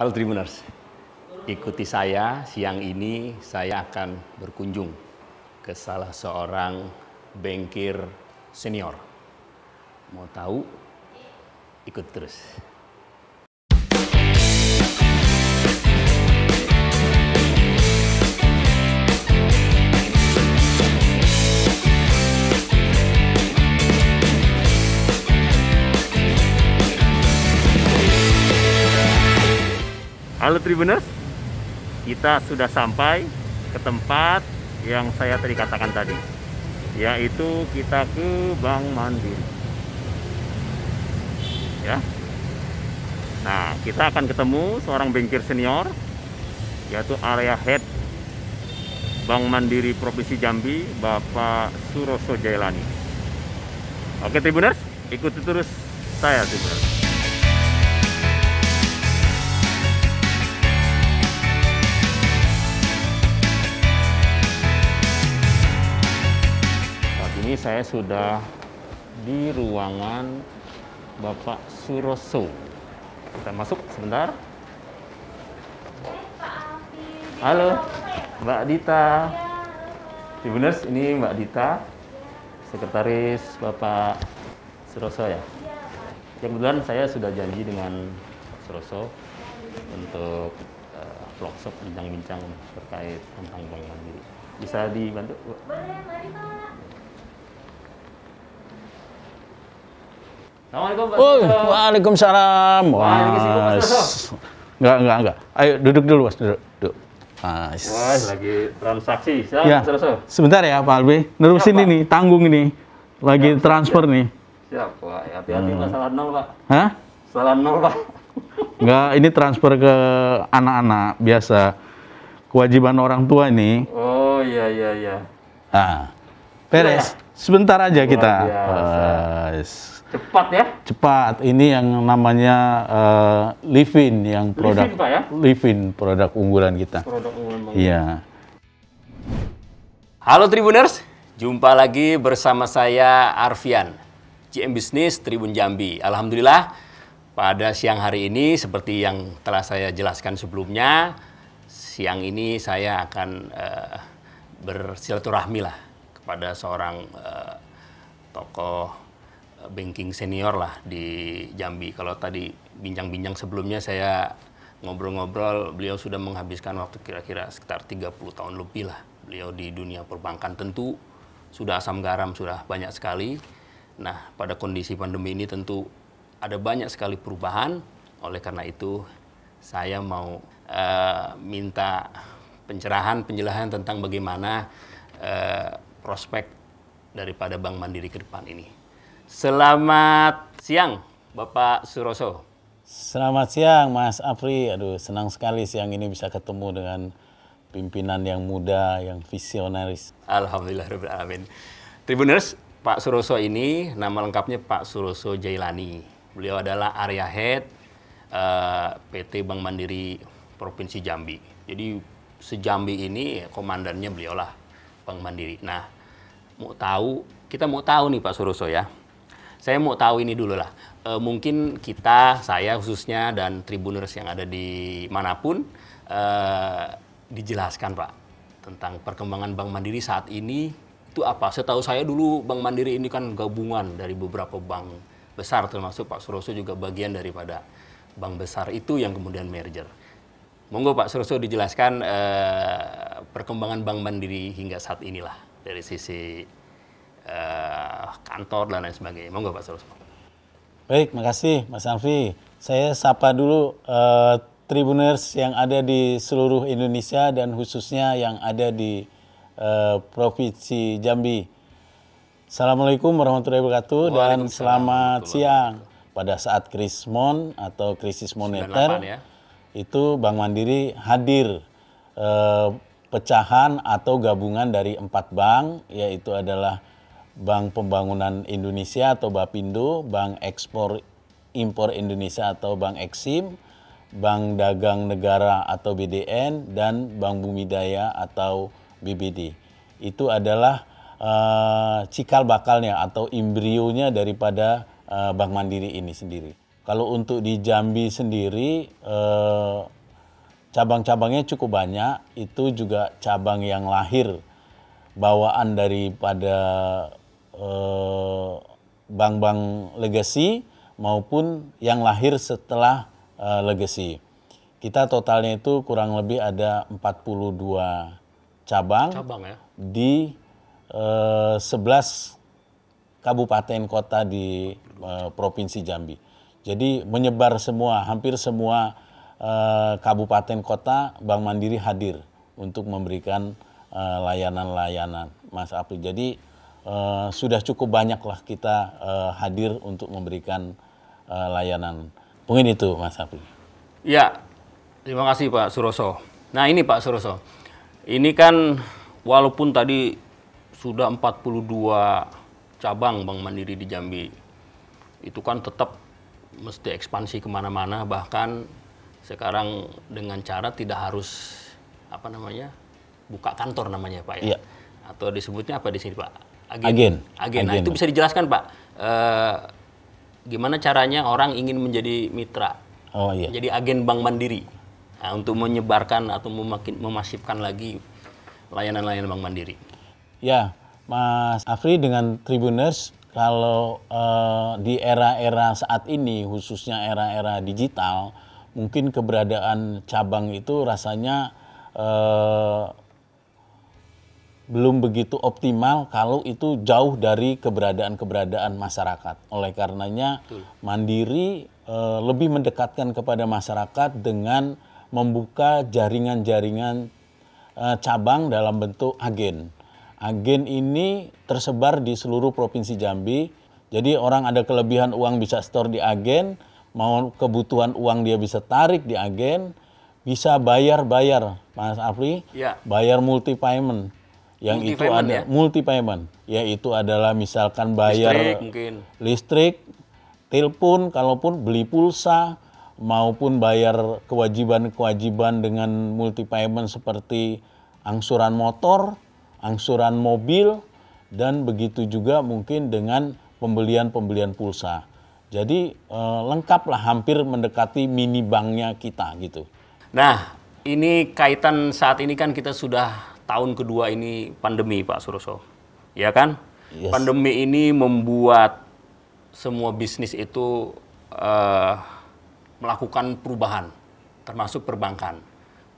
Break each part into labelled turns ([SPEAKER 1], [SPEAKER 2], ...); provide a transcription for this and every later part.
[SPEAKER 1] Halo Tribuners, ikuti saya siang ini saya akan berkunjung ke salah seorang bengkir senior. Mau tahu? Ikut terus. Halo Tribuners, kita sudah sampai ke tempat yang saya tadi katakan tadi, yaitu kita ke Bank Mandiri. Ya. Nah, kita akan ketemu seorang bengkir senior, yaitu area head Bank Mandiri Provinsi Jambi, Bapak Suroso Jailani. Oke Tribuners, ikuti terus saya Tribuners. ini saya sudah di ruangan Bapak Suroso. Kita masuk sebentar. Halo, Mbak Dita. Tribuners, iya, ini Mbak Dita, sekretaris Bapak Suroso ya. Iya, Yang kebetulan saya sudah janji dengan Suroso untuk uh, eh, vlog shop bincang-bincang terkait tentang bank mandiri. Bisa dibantu? Boleh, mari Pak.
[SPEAKER 2] Assalamualaikum oh,
[SPEAKER 1] Waalaikumsalam. Mas.
[SPEAKER 3] Enggak, enggak, enggak. Ayo duduk dulu Mas, duduk. duduk. Mas. Mas
[SPEAKER 1] lagi transaksi. Salam, ya.
[SPEAKER 3] Sebentar ya Pak Albi. Nerusin ini, tanggung ini. Lagi Siap, transfer nih.
[SPEAKER 1] Siap, Pak. Ya, hati-hati hmm. salah nol, Pak. Hah? Salah nol, Pak.
[SPEAKER 3] Enggak, ini transfer ke anak-anak biasa. Kewajiban orang tua ini. Oh, iya iya iya. Ah. Beres. Iya. Sebentar aja kita. Biasa. Cepat ya? Cepat. Ini yang namanya uh, Livin yang produk Livin, ya? Livin produk unggulan kita. Produk unggulan iya.
[SPEAKER 1] Halo Tribuners, jumpa lagi bersama saya Arfian, GM Bisnis Tribun Jambi. Alhamdulillah pada siang hari ini seperti yang telah saya jelaskan sebelumnya, siang ini saya akan uh, eh, bersilaturahmi lah kepada seorang uh, tokoh banking senior lah di Jambi. Kalau tadi bincang-bincang sebelumnya saya ngobrol-ngobrol, beliau sudah menghabiskan waktu kira-kira sekitar 30 tahun lebih lah. Beliau di dunia perbankan tentu sudah asam garam, sudah banyak sekali. Nah, pada kondisi pandemi ini tentu ada banyak sekali perubahan. Oleh karena itu, saya mau uh, minta pencerahan, penjelasan tentang bagaimana uh, prospek daripada Bank Mandiri ke depan ini. Selamat siang, Bapak Suroso.
[SPEAKER 3] Selamat siang, Mas Afri. Aduh, senang sekali siang ini bisa ketemu dengan pimpinan yang muda, yang visionaris. Alhamdulillah, Alamin. Tribuners, Pak Suroso
[SPEAKER 1] ini nama lengkapnya Pak Suroso Jailani. Beliau adalah area head uh, eh, PT Bank Mandiri Provinsi Jambi. Jadi sejambi ini komandannya beliau lah Bank Mandiri. Nah, mau tahu, kita mau tahu nih Pak Suroso ya, saya mau tahu ini dulu lah. E, mungkin kita, saya khususnya dan tribuners yang ada di manapun e, dijelaskan Pak tentang perkembangan Bank Mandiri saat ini itu apa? Setahu saya dulu Bank Mandiri ini kan gabungan dari beberapa bank besar termasuk Pak Suroso juga bagian daripada bank besar itu yang kemudian merger. Monggo Pak Suroso dijelaskan eh, perkembangan Bank Mandiri hingga saat inilah dari sisi uh, kantor dan lain sebagainya. Monggo Pak Sarus.
[SPEAKER 3] Baik, makasih Mas Alfi. Saya sapa dulu uh, Tribuners yang ada di seluruh Indonesia dan khususnya yang ada di uh, Provinsi Jambi. Assalamualaikum warahmatullahi wabarakatuh dan selamat siang. Pada saat krismon atau krisis moneter ya. itu Bank Mandiri hadir eh, pecahan atau gabungan dari empat bank yaitu adalah Bank Pembangunan Indonesia atau Bapindo, Bank Ekspor Impor Indonesia atau Bank Eksim, Bank Dagang Negara atau BDN dan Bank Bumi Daya atau BBD. Itu adalah uh, cikal bakalnya atau embrionya daripada uh, Bank Mandiri ini sendiri. Kalau untuk di Jambi sendiri uh, cabang-cabangnya cukup banyak, itu juga cabang yang lahir bawaan daripada Eh, bank-bank e, legacy maupun yang lahir setelah e, legacy. Kita totalnya itu kurang lebih ada 42 cabang, cabang ya? di e, eh, 11 kabupaten kota di e, provinsi Jambi. Jadi menyebar semua, hampir semua e, kabupaten kota Bank Mandiri hadir untuk memberikan layanan-layanan Mas Apri. Jadi Eh, sudah cukup banyaklah kita uh, hadir untuk memberikan uh, layanan. Mungkin itu Mas Apri.
[SPEAKER 1] Ya, terima kasih Pak Suroso. Nah ini Pak Suroso, ini kan walaupun tadi sudah 42 cabang Bank Mandiri di Jambi, itu kan tetap mesti ekspansi kemana-mana bahkan sekarang dengan cara tidak harus apa namanya buka kantor namanya pak ya, ya. atau disebutnya apa di sini pak agen. Agen. agen. Nah, itu bisa dijelaskan, Pak. E, gimana caranya orang ingin menjadi mitra? Oh iya. Jadi agen Bank Mandiri. Nah, untuk menyebarkan atau memakin, memasifkan lagi layanan-layanan Bank Mandiri.
[SPEAKER 3] Ya, Mas Afri dengan Tribuners kalau uh, di era-era saat ini khususnya era-era digital mungkin keberadaan cabang itu rasanya uh, belum begitu optimal kalau itu jauh dari keberadaan-keberadaan masyarakat. Oleh karenanya Betul. Mandiri e, lebih mendekatkan kepada masyarakat dengan membuka jaringan-jaringan e, cabang dalam bentuk agen. Agen ini tersebar di seluruh provinsi Jambi. Jadi orang ada kelebihan uang bisa store di agen, mau kebutuhan uang dia bisa tarik di agen, bisa bayar-bayar Mas Afri, ya. bayar multi payment yang multi itu ada ya? multi payment yaitu adalah misalkan bayar listrik mungkin listrik telepon kalaupun beli pulsa maupun bayar kewajiban-kewajiban dengan multi payment seperti angsuran motor, angsuran mobil dan begitu juga mungkin dengan pembelian-pembelian pulsa. Jadi eh, lengkaplah hampir mendekati mini banknya kita gitu. Nah, ini kaitan saat ini kan kita
[SPEAKER 1] sudah tahun kedua ini pandemi Pak Suroso. Ya kan? Yes. Pandemi ini membuat semua bisnis itu uh, melakukan perubahan, termasuk perbankan.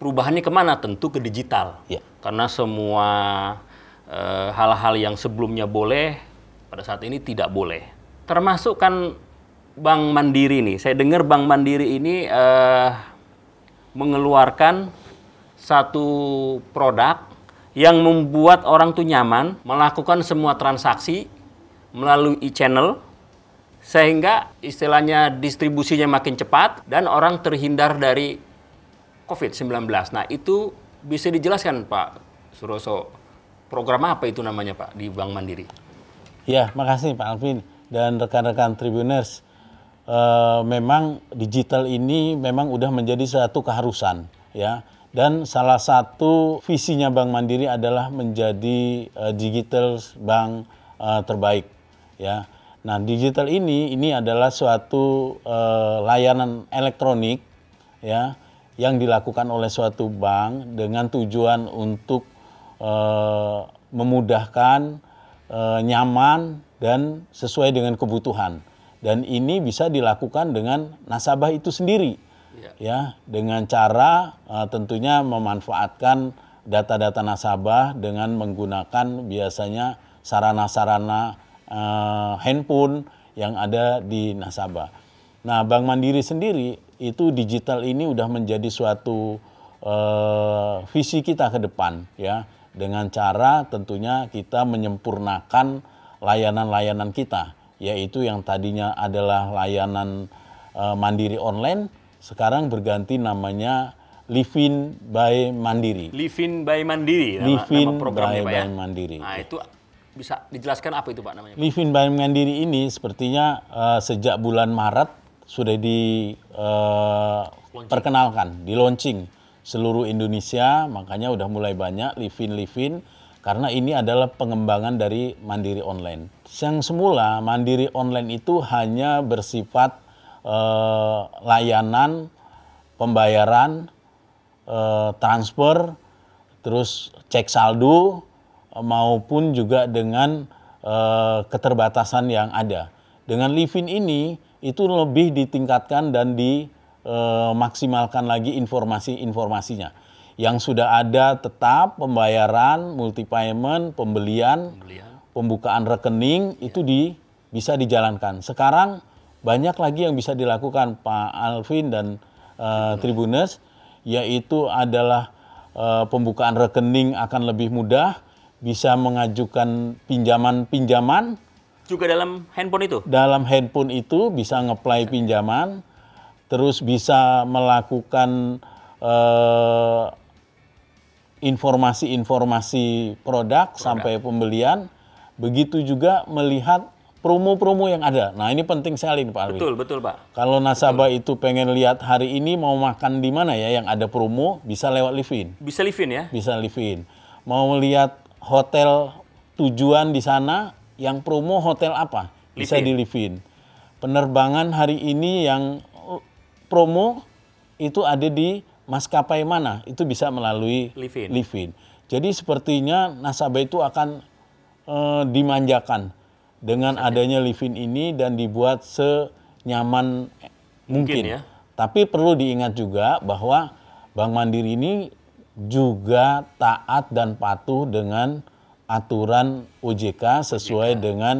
[SPEAKER 1] Perubahannya kemana? Tentu ke digital. Yeah. Karena semua eh, hal-hal uh, yang sebelumnya boleh, pada saat ini tidak boleh. Termasuk kan Bank Mandiri ini. Saya dengar Bank Mandiri ini uh, mengeluarkan satu produk yang membuat orang tuh nyaman melakukan semua transaksi melalui e-channel sehingga istilahnya distribusinya makin cepat dan orang terhindar dari COVID-19. Nah, itu bisa dijelaskan Pak Suroso program apa itu namanya Pak di Bank Mandiri?
[SPEAKER 3] Ya, makasih Pak Alvin dan rekan-rekan Tribuners. E, memang digital ini memang udah menjadi satu keharusan ya dan salah satu visinya Bank Mandiri adalah menjadi uh, digital bank uh, terbaik, ya. Nah, digital ini ini adalah suatu uh, layanan elektronik, ya, yang dilakukan oleh suatu bank dengan tujuan untuk uh, memudahkan, uh, nyaman, dan sesuai dengan kebutuhan. Dan ini bisa dilakukan dengan nasabah itu sendiri Iya. ya, dengan cara uh, tentunya memanfaatkan data-data nasabah dengan menggunakan biasanya sarana-sarana uh, handphone yang ada di nasabah. Nah, Bank Mandiri sendiri itu digital ini udah menjadi suatu uh, visi kita ke depan ya dengan cara tentunya kita menyempurnakan layanan-layanan kita yaitu yang tadinya adalah layanan uh, mandiri online sekarang berganti namanya Livin by Mandiri. Livin by Mandiri.
[SPEAKER 1] Livin by, ya, by
[SPEAKER 3] Mandiri. Nah, itu
[SPEAKER 1] bisa dijelaskan apa itu Pak namanya?
[SPEAKER 3] Livin by Mandiri ini sepertinya uh, sejak bulan Maret sudah diperkenalkan, eh, uh, di launching seluruh Indonesia, makanya udah mulai banyak Livin-Livin karena ini adalah pengembangan dari Mandiri Online. Yang semula Mandiri Online itu hanya bersifat eh, layanan pembayaran eh, transfer terus cek saldo eh, maupun juga dengan eh, keterbatasan yang ada dengan livin ini itu lebih ditingkatkan dan dimaksimalkan eh, lagi informasi-informasinya yang sudah ada tetap pembayaran, multi payment, pembelian, pembelian. pembukaan rekening ya. itu di bisa dijalankan. Sekarang banyak lagi yang bisa dilakukan Pak Alvin dan uh, Tribuners yaitu adalah uh, pembukaan rekening akan lebih mudah, bisa mengajukan pinjaman-pinjaman juga dalam handphone itu. Dalam handphone itu bisa ngeplay pinjaman, terus bisa melakukan informasi eh, informasi-informasi produk, produk sampai pembelian. Begitu juga melihat promo-promo yang ada. Nah ini penting sekali Pak Alwi. Betul, betul Pak. Kalau nasabah betul. itu pengen lihat hari ini mau makan di mana ya yang ada promo, bisa lewat Livin. Bisa Livin ya? Bisa Livin. Mau lihat hotel tujuan di sana, yang promo hotel apa? Bisa di Livin. Penerbangan hari ini yang promo itu ada di maskapai mana, itu bisa melalui Livin. Livin. Jadi sepertinya nasabah itu akan e, dimanjakan dengan adanya live ini dan dibuat senyaman mungkin. mungkin ya. Tapi perlu diingat juga bahwa Bank Mandiri ini juga taat dan patuh dengan aturan OJK sesuai OJK. dengan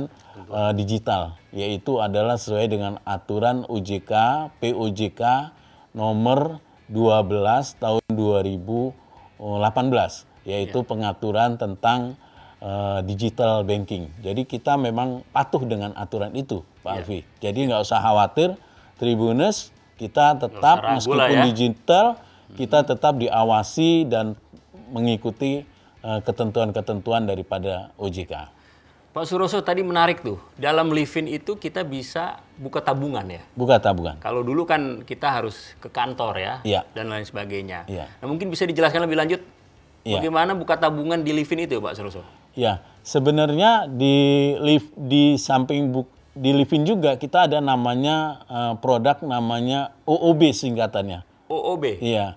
[SPEAKER 3] uh, digital, yaitu adalah sesuai dengan aturan OJK POJK nomor 12 tahun 2018, uh, yaitu yeah. pengaturan tentang Eh, digital banking. Jadi kita memang patuh dengan aturan itu, Pak yeah. Jadi nggak usah khawatir, Tribunus, kita tetap meskipun ya. digital, kita tetap diawasi dan mengikuti eh, ketentuan-ketentuan uh, daripada OJK.
[SPEAKER 1] Pak Suroso tadi menarik tuh. Dalam living itu kita bisa buka tabungan ya.
[SPEAKER 3] Buka tabungan.
[SPEAKER 1] Kalau dulu kan kita harus ke kantor ya, ya. dan lain sebagainya. Ya. Nah, mungkin bisa dijelaskan lebih lanjut Ya. Bagaimana buka tabungan di Livin itu Pak Suroso?
[SPEAKER 3] Ya, sebenarnya di live di samping buk, di Livin juga kita ada namanya uh, produk namanya OOB singkatannya. OOB. Iya.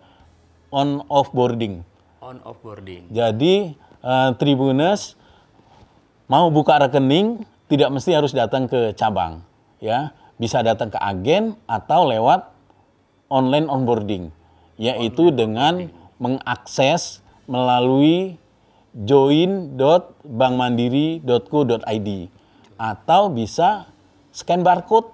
[SPEAKER 3] On off boarding.
[SPEAKER 1] On off boarding.
[SPEAKER 3] Jadi uh, Tribuners mau buka rekening tidak mesti harus datang ke cabang, ya. Bisa datang ke agen atau lewat online onboarding, yaitu online dengan onboarding. mengakses melalui join.bankmandiri.co.id atau bisa scan barcode.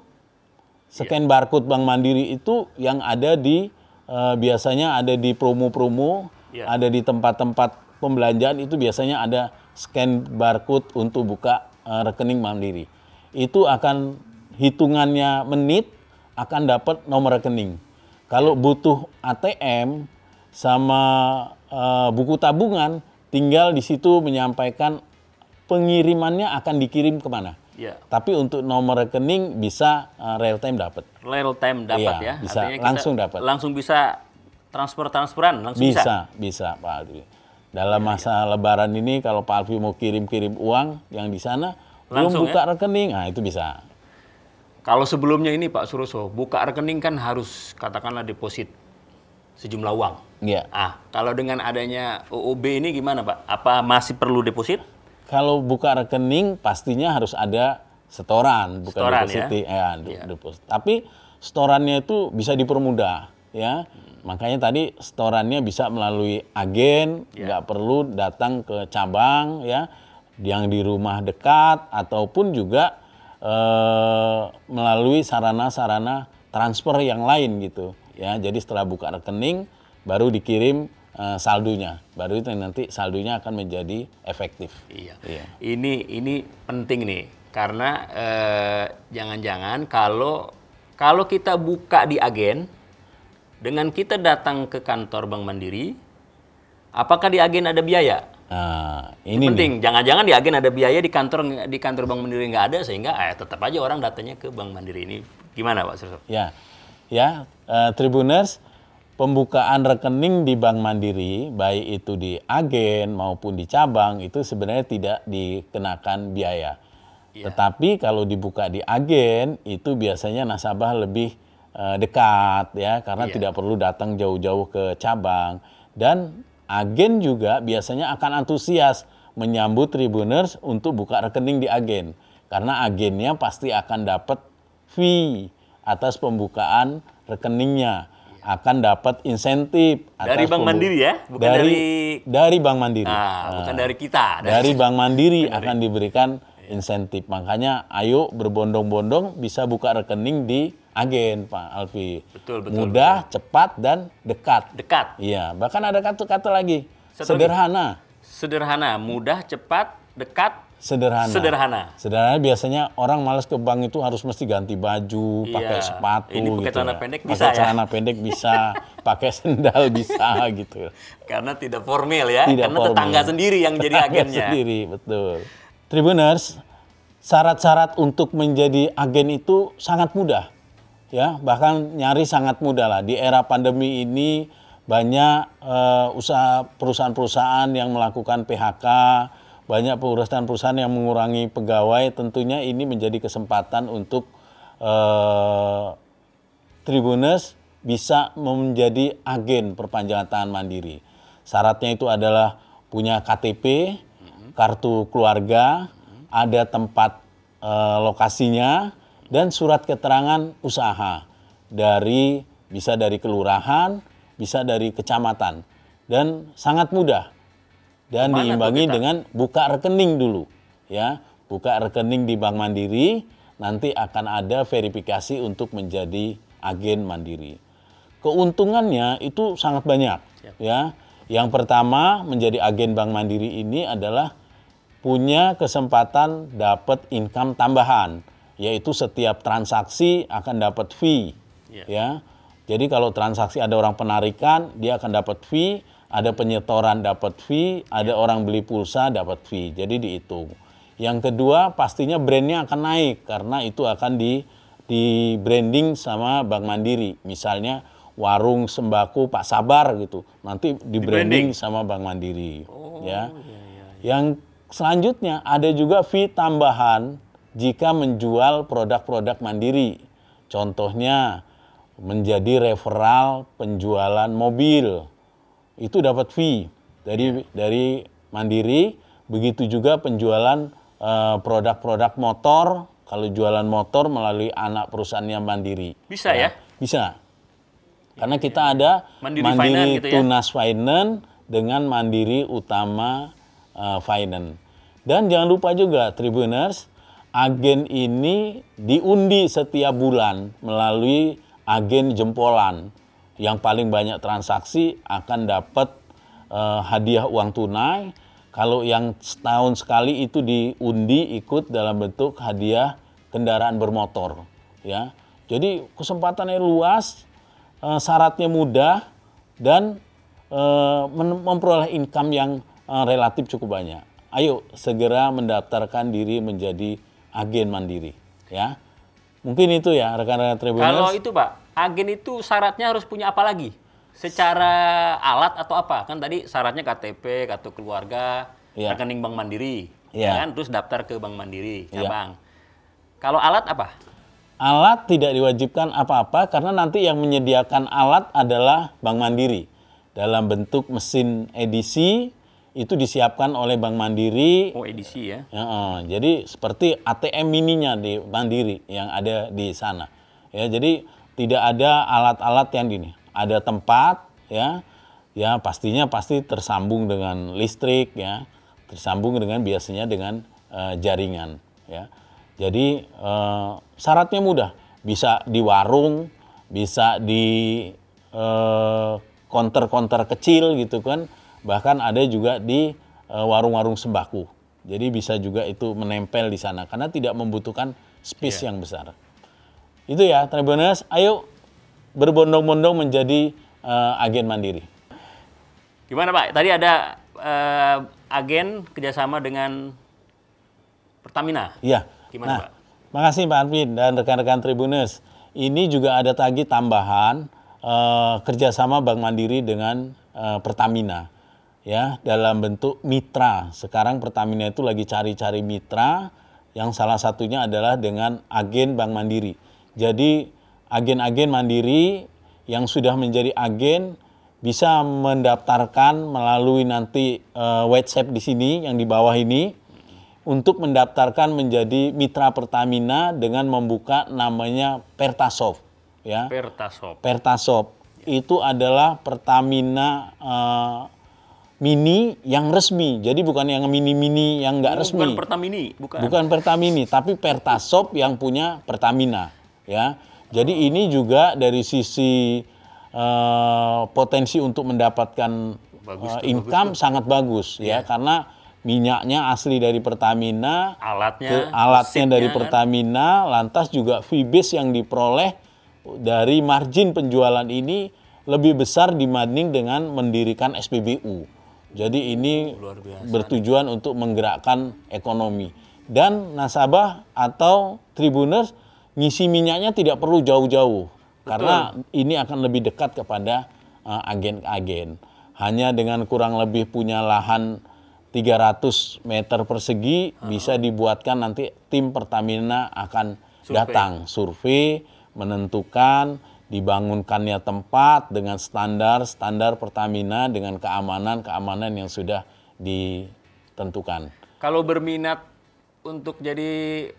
[SPEAKER 3] Scan iya. barcode Bank Mandiri itu yang ada di uh, biasanya ada di promo-promo, yeah. ada di tempat-tempat pembelanjaan itu biasanya ada scan barcode untuk buka uh, rekening Mandiri. Itu akan hitungannya menit akan dapat nomor rekening. Kalau iya. butuh ATM sama Eh, buku tabungan, tinggal di situ menyampaikan pengirimannya akan dikirim kemana. Ya. Tapi untuk nomor rekening bisa uh, real time dapat.
[SPEAKER 1] Real time dapat ya, ya. Bisa Artinya langsung dapat. Langsung bisa transfer transferan langsung bisa. Bisa,
[SPEAKER 3] bisa Pak Alfi. Dalam ya, masa ya. Lebaran ini kalau Pak Alfi mau kirim kirim uang yang di sana langsung, belum ya. buka ya? rekening, nah itu bisa. Kalau sebelumnya ini Pak Suroso buka rekening kan harus katakanlah
[SPEAKER 1] deposit sejumlah uang. Iya. Ah, kalau dengan adanya UOB ini gimana, Pak?
[SPEAKER 3] Apa masih perlu deposit? Kalau buka rekening pastinya harus ada setoran, bukan setoran, deposit. Ya? Ya, ya. deposit. Tapi setorannya itu bisa dipermudah, ya. Hmm. Makanya tadi setorannya bisa melalui agen, iya. nggak ya. perlu datang ke cabang, ya, yang di rumah dekat ataupun juga eh, melalui sarana-sarana transfer yang lain gitu ya jadi setelah buka rekening baru dikirim uh, saldonya baru itu nanti saldonya akan menjadi efektif iya, iya. ini ini penting nih karena
[SPEAKER 1] eh, jangan-jangan eh, kalau kalau kita buka di agen dengan kita datang ke kantor Bank Mandiri apakah di agen ada biaya
[SPEAKER 3] Nah, ini, ini penting.
[SPEAKER 1] Jangan-jangan di agen ada biaya di kantor di kantor Bank Mandiri nggak ada sehingga eh, tetap aja orang datanya ke Bank Mandiri ini. Gimana Pak Sersop?
[SPEAKER 3] Ya, ya eh, Tribuners pembukaan rekening di Bank Mandiri baik itu di agen maupun di cabang itu sebenarnya tidak dikenakan biaya. Ya. Tetapi kalau dibuka di agen itu biasanya nasabah lebih e, dekat ya karena ya. tidak perlu datang jauh-jauh ke cabang dan agen juga biasanya akan antusias menyambut Tribuners untuk buka rekening di agen karena agennya pasti akan dapat fee atas pembukaan rekeningnya akan dapat insentif dari Bank Mandiri ya, bukan dari dari, Bank Mandiri. nah, bukan dari
[SPEAKER 1] kita. Dari, dari
[SPEAKER 3] Bank Mandiri dari. akan diberikan insentif. Makanya ayo berbondong-bondong bisa buka rekening di agen Pak Alfi. Betul, betul. Mudah, betul. cepat dan dekat. Dekat. Iya, bahkan ada kata-kata lagi. Satu sederhana. Lagi.
[SPEAKER 1] Sederhana, mudah, cepat, dekat, sederhana. Sederhana.
[SPEAKER 3] Sederhana biasanya orang malas ke bank itu harus mesti ganti baju, iya. pakai sepatu Ini pakai gitu. Celana ya. pendek bisa pakai ya? celana pendek bisa, pakai sendal bisa gitu. Karena tidak
[SPEAKER 1] formal ya, tidak karena formal. tetangga sendiri yang tetangga jadi agennya. sendiri,
[SPEAKER 3] betul. Tribuners, syarat-syarat untuk menjadi agen itu sangat mudah. Ya, bahkan nyari sangat mudah lah di era pandemi ini banyak uh, usaha perusahaan-perusahaan yang melakukan PHK banyak perusahaan-perusahaan yang mengurangi pegawai, tentunya ini menjadi kesempatan untuk eh, Tribunus bisa menjadi agen perpanjangan tangan mandiri. Syaratnya itu adalah punya KTP, mm-hmm. kartu keluarga, mm-hmm. ada tempat eh, lokasinya, dan surat keterangan usaha dari bisa dari kelurahan, bisa dari kecamatan, dan sangat mudah dan Mana diimbangi dengan buka rekening dulu ya buka rekening di Bank Mandiri nanti akan ada verifikasi untuk menjadi agen Mandiri keuntungannya itu sangat banyak ya, ya yang pertama menjadi agen Bank Mandiri ini adalah punya kesempatan dapat income tambahan yaitu setiap transaksi akan dapat fee yeah. ya jadi kalau transaksi ada orang penarikan dia akan dapat fee ada penyetoran dapat fee, ada ya. orang beli pulsa dapat fee. Jadi dihitung. Yang kedua pastinya brandnya akan naik karena itu akan di di branding sama Bank Mandiri. Misalnya warung sembako Pak Sabar gitu. Nanti di branding sama Bank Mandiri. Oh, ya. Iya, iya, iya, Yang selanjutnya ada juga fee tambahan jika menjual produk-produk Mandiri. Contohnya menjadi referral penjualan mobil itu dapat fee dari ya. dari Mandiri. Begitu juga penjualan eh, produk-produk uh, motor, kalau jualan motor melalui anak perusahaannya Mandiri. Bisa ya? ya? Bisa. Iya, Karena iya, kita iya. ada
[SPEAKER 1] Mandiri, Mandiri Finance, gitu ya? Tunas
[SPEAKER 3] Finance dengan Mandiri Utama uh, Finance. Dan jangan lupa juga Tribuners, agen ini diundi setiap bulan melalui agen jempolan yang paling banyak transaksi akan dapat uh, hadiah uang tunai. Kalau yang setahun sekali itu diundi ikut dalam bentuk hadiah kendaraan bermotor, ya. Jadi kesempatannya luas, uh, syaratnya mudah dan uh, memperoleh income yang uh, relatif cukup banyak. Ayo segera mendaftarkan diri menjadi agen mandiri, ya. Mungkin itu ya rekan-rekan Tribuners. Kalau itu
[SPEAKER 1] Pak, agen itu syaratnya harus punya apa lagi? Secara alat atau apa? Kan tadi syaratnya KTP, kartu keluarga, ya. rekening Bank Mandiri, iya. Ya. kan? Terus daftar ke Bank Mandiri, cabang. Iya. Ya. Kalau alat apa?
[SPEAKER 3] Alat tidak diwajibkan apa-apa karena nanti yang menyediakan alat adalah Bank Mandiri dalam bentuk mesin edisi itu disiapkan oleh Bank Mandiri. Oh edisi ya? ya uh, jadi seperti ATM mininya di Mandiri yang ada di sana. Ya jadi tidak ada alat-alat yang ini. Ada tempat ya. Ya, pastinya pasti tersambung dengan listrik ya. Tersambung dengan biasanya dengan uh, jaringan ya. Jadi uh, syaratnya mudah. Bisa di warung, bisa di eh, konter-konter kecil gitu kan. Bahkan ada juga di warung-warung sembako. Jadi bisa juga itu menempel di sana karena tidak membutuhkan space yeah. yang besar itu ya Tribuners ayo berbondong-bondong menjadi uh, agen mandiri
[SPEAKER 1] gimana Pak tadi ada uh, agen kerjasama dengan Pertamina iya
[SPEAKER 3] gimana nah, Pak makasih Pak Arvin dan rekan-rekan Tribuners ini juga ada tagi tambahan uh, kerjasama Bank Mandiri dengan uh, Pertamina ya dalam bentuk mitra. Sekarang Pertamina itu lagi cari-cari mitra yang salah satunya adalah dengan agen Bank Mandiri. Jadi agen-agen mandiri yang sudah menjadi agen bisa mendaftarkan melalui nanti uh, WhatsApp di sini yang di bawah ini untuk mendaftarkan menjadi mitra Pertamina dengan membuka namanya Pertasop ya. Pertasop. Pertasop itu adalah Pertamina uh, mini yang resmi. Jadi bukan yang mini-mini yang enggak resmi. Bukan
[SPEAKER 1] Pertamini, bukan. Bukan
[SPEAKER 3] Pertamini, tapi Pertasop yang punya Pertamina ya. Jadi ini juga dari sisi uh, potensi untuk mendapatkan bagus uh, income bagus sangat bagus yeah. ya iya. karena minyaknya asli dari Pertamina, alatnya, alatnya dari kan? Pertamina, lantas juga fee yang diperoleh dari margin penjualan ini lebih besar dibanding dengan mendirikan SPBU. Jadi ini bertujuan untuk menggerakkan ekonomi dan nasabah atau tribuners ngisi minyaknya tidak perlu jauh-jauh karena ini akan lebih dekat kepada eh, agen-agen. Uh, Hanya dengan kurang lebih punya lahan 300 meter persegi uh. bisa dibuatkan nanti tim Pertamina akan survei. datang survei menentukan dibangunkannya tempat dengan standar-standar Pertamina dengan keamanan-keamanan yang sudah ditentukan.
[SPEAKER 1] Kalau berminat untuk jadi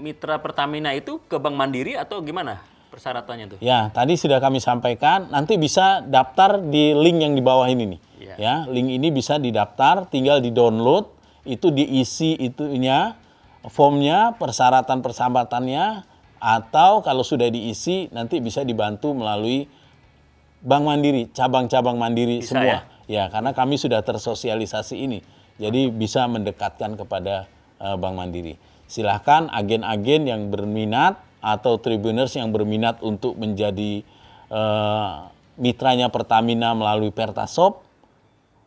[SPEAKER 1] mitra Pertamina itu ke Bank Mandiri atau gimana persyaratannya tuh?
[SPEAKER 3] Ya, tadi sudah kami sampaikan, nanti bisa daftar di link yang di bawah ini nih. Ya, ya link ini bisa didaftar, tinggal di-download, itu diisi itunya, formnya, persyaratan-persyaratannya, atau kalau sudah diisi nanti bisa dibantu melalui Bank Mandiri, cabang-cabang Mandiri bisa semua. Ya? ya, karena kami sudah tersosialisasi ini. Jadi bisa mendekatkan kepada uh, Bank Mandiri silahkan agen-agen yang berminat atau tribuners yang berminat untuk menjadi uh, mitranya Pertamina melalui Pertasop,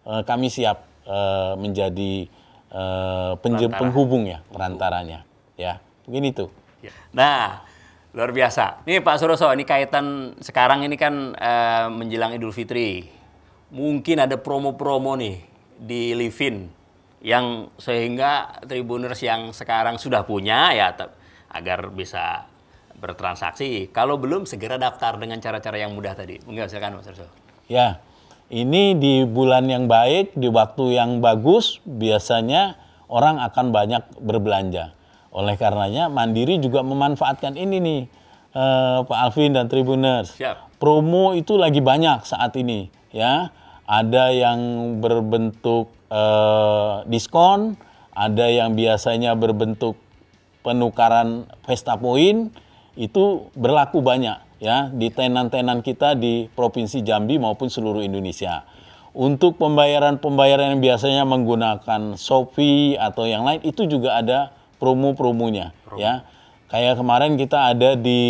[SPEAKER 3] uh, kami siap uh, menjadi uh, Perantara. penghubung ya perantaranya, ya begini tuh
[SPEAKER 1] ya. Nah, luar biasa. Nih Pak Suroso, ini kaitan sekarang ini kan uh, menjelang Idul Fitri, mungkin ada promo-promo nih di Livin yang sehingga tribuners yang sekarang sudah punya ya agar bisa bertransaksi. Kalau belum segera daftar dengan cara-cara yang mudah tadi. Mungkin silakan Mas
[SPEAKER 3] Ya. Ini di bulan yang baik, di waktu yang bagus, biasanya orang akan banyak berbelanja. Oleh karenanya Mandiri juga memanfaatkan ini nih eh, Pak Alvin dan Tribuners. Siap. Promo itu lagi banyak saat ini ya ada yang berbentuk eh, diskon, ada yang biasanya berbentuk penukaran pesta poin itu berlaku banyak ya di tenan-tenan kita di Provinsi Jambi maupun seluruh Indonesia. Untuk pembayaran-pembayaran yang biasanya menggunakan Shopee atau yang lain itu juga ada promo-promonya ya. promo. ya. Kayak kemarin kita ada di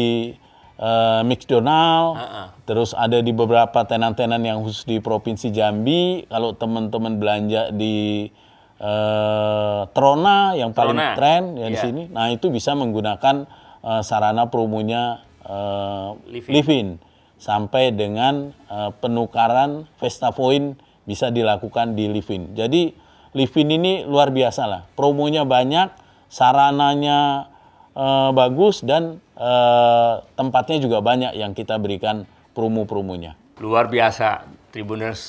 [SPEAKER 3] uh, McDonald, uh -uh. terus ada di beberapa tenan-tenan yang khusus di provinsi Jambi. Kalau teman-teman belanja di uh, Trona yang paling Trona. tren ya yeah. di iya. sini, nah itu bisa menggunakan uh, sarana promonya uh, Livin. sampai dengan uh, penukaran Vesta Point bisa dilakukan di Livin. Jadi Livin ini luar biasa lah, promonya banyak, sarananya uh, bagus dan Eh, tempatnya juga banyak yang kita berikan promo-promonya. Luar
[SPEAKER 1] biasa, Tribuners.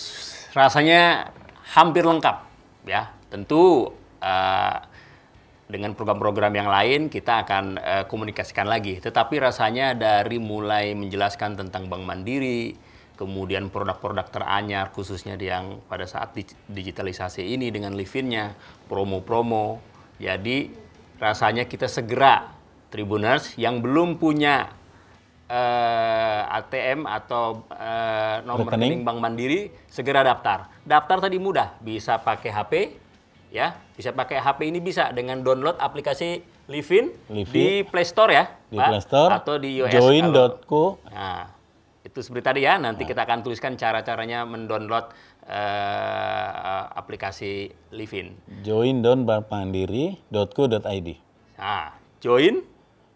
[SPEAKER 1] Rasanya hampir lengkap, ya. Tentu uh, dengan program-program yang lain kita akan uh, komunikasikan lagi. Tetapi rasanya dari mulai menjelaskan tentang Bank Mandiri, kemudian produk-produk teranyar khususnya yang pada saat digitalisasi ini dengan livinnya promo-promo. Jadi rasanya kita segera Tribuners yang belum punya uh, eh, ATM atau uh, nomor rekening. Bank Mandiri segera daftar. Daftar tadi mudah, bisa pakai HP ya, bisa pakai HP ini bisa dengan download aplikasi Livin, di Play Store ya,
[SPEAKER 3] di Pak, Play Store atau di iOS. Join.co.
[SPEAKER 1] Nah, itu seperti tadi ya, nanti nah. kita akan tuliskan cara-caranya mendownload uh, aplikasi Livin.
[SPEAKER 3] Join dot id. Nah, join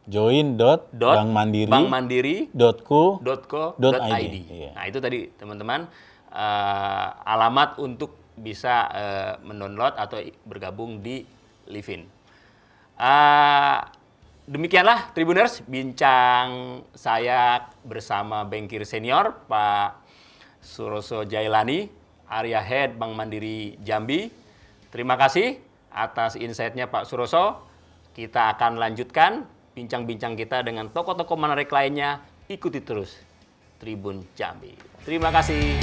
[SPEAKER 3] join dot, bank mandiri bank mandiri dot co dot co dot id,
[SPEAKER 1] Yeah. nah itu tadi teman-teman uh, alamat untuk bisa uh, mendownload atau bergabung di Livin uh, demikianlah Tribuners bincang saya bersama bankir senior Pak Suroso Jailani area head Bank Mandiri Jambi terima kasih atas insightnya Pak Suroso kita akan lanjutkan bincang-bincang kita dengan tokoh-tokoh menarik lainnya. Ikuti terus Tribun Jambi. Terima kasih.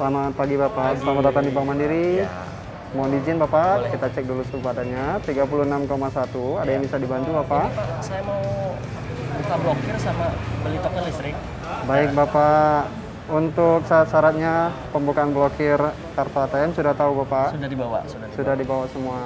[SPEAKER 2] Selamat pagi Bapak, selamat datang di Bank Mandiri. Ya. Mohon izin Bapak, Boleh. kita cek dulu suhu badannya. 36,1. Ada ya. yang bisa dibantu Bapak? Ini, Pak, saya mau buka blokir sama beli token listrik. Baik Bapak, untuk syarat-syaratnya pembukaan blokir kartu ATM sudah tahu Bapak? Sudah dibawa, sudah dibawa. Sudah dibawa semua.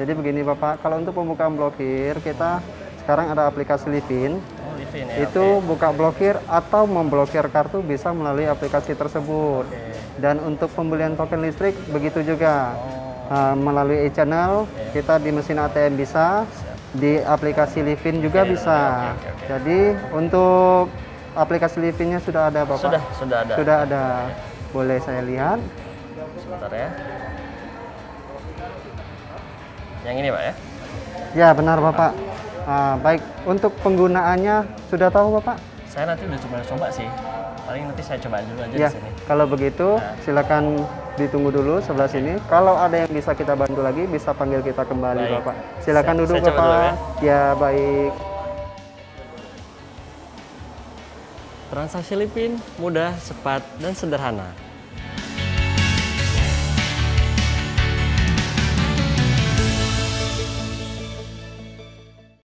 [SPEAKER 2] Jadi begini Bapak, kalau untuk pembukaan blokir kita sekarang ada aplikasi Livin. Oh, Livin ya. Itu okay. buka blokir atau memblokir kartu bisa melalui aplikasi tersebut. Okay. Dan untuk pembelian token listrik begitu juga oh. uh, melalui e-channel okay. kita di mesin ATM bisa, di aplikasi Livin juga okay. Iya, bisa. Okay, okay, okay. Jadi untuk aplikasi Livinnya sudah ada Bapak? Sudah, sudah ada. Sudah ada. Boleh saya lihat? Sebentar ya. Yang ini Pak ya? Ya benar Bapak. Uh, baik, untuk penggunaannya sudah tahu Bapak?
[SPEAKER 1] Saya nanti udah coba coba sih paling nanti saya coba dulu aja ya, di sini.
[SPEAKER 2] Kalau begitu nah. silakan ditunggu dulu sebelah sini. Kalau ada yang bisa kita bantu lagi bisa panggil kita kembali baik. Bapak. Silakan saya, duduk saya Bapak. Dulu, ya. ya baik. Transaksi Lipin mudah, cepat dan sederhana.